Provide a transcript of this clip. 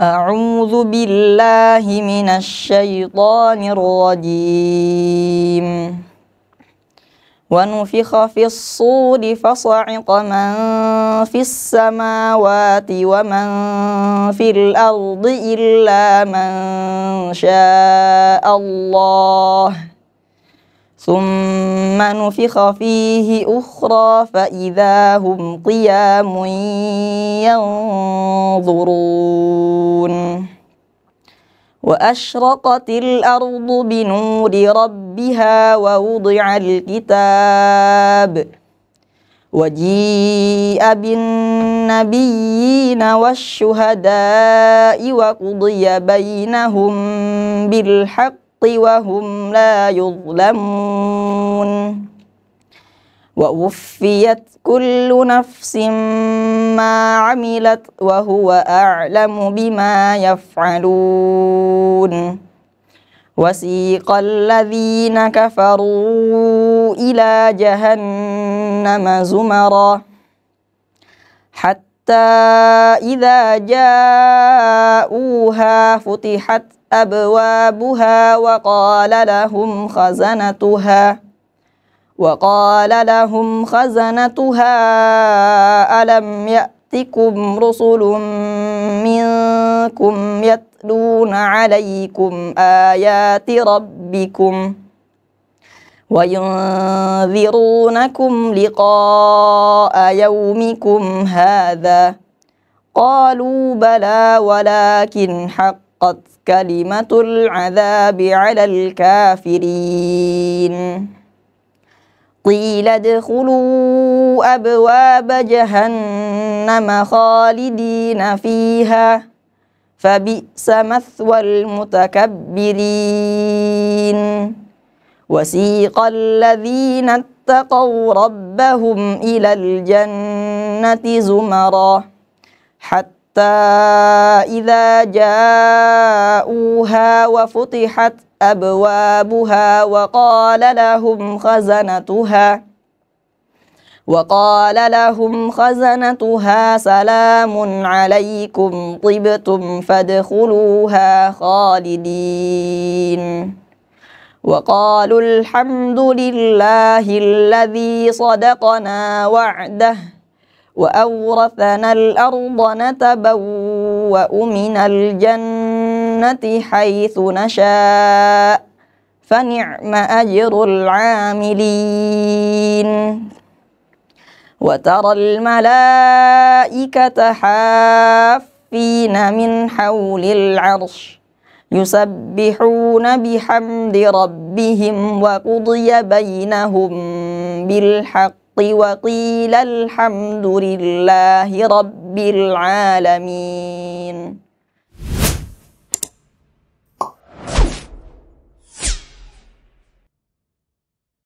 أعوذ بالله من الشيطان الرجيم ونفخ في الصور فصعق من في السماوات ومن في الأرض إلا من شاء الله ثم نفخ فيه أخرى فإذا هم قيام ينظرون وأشرقت الأرض بنور ربها ووضع الكتاب وجيء بالنبيين والشهداء وقضي بينهم بالحق وهم لا يظلمون ووفيت كل نفس ما عملت وهو أعلم بما يفعلون وسيق الذين كفروا إلى جهنم زمرا حتى حتى إذا جاءوها فتحت أبوابها وقال لهم خزنتها وقال لهم خزنتها ألم يأتكم رسل منكم يتلون عليكم آيات ربكم ۖ وينذرونكم لقاء يومكم هذا قالوا بلى ولكن حقت كلمة العذاب على الكافرين قيل ادخلوا أبواب جهنم خالدين فيها فبئس مثوى المتكبرين وسيق الذين اتقوا ربهم إلى الجنة زمرا حتى إذا جاءوها وفتحت أبوابها وقال لهم خزنتها وقال لهم خزنتها سلام عليكم طبتم فادخلوها خالدين وقالوا الحمد لله الذي صدقنا وعده وأورثنا الأرض نتبوأ من الجنة حيث نشاء فنعم أجر العاملين وترى الملائكة حافين من حول العرش يسبحون بحمد ربهم وقضي بينهم بالحق وقيل الحمد لله رب العالمين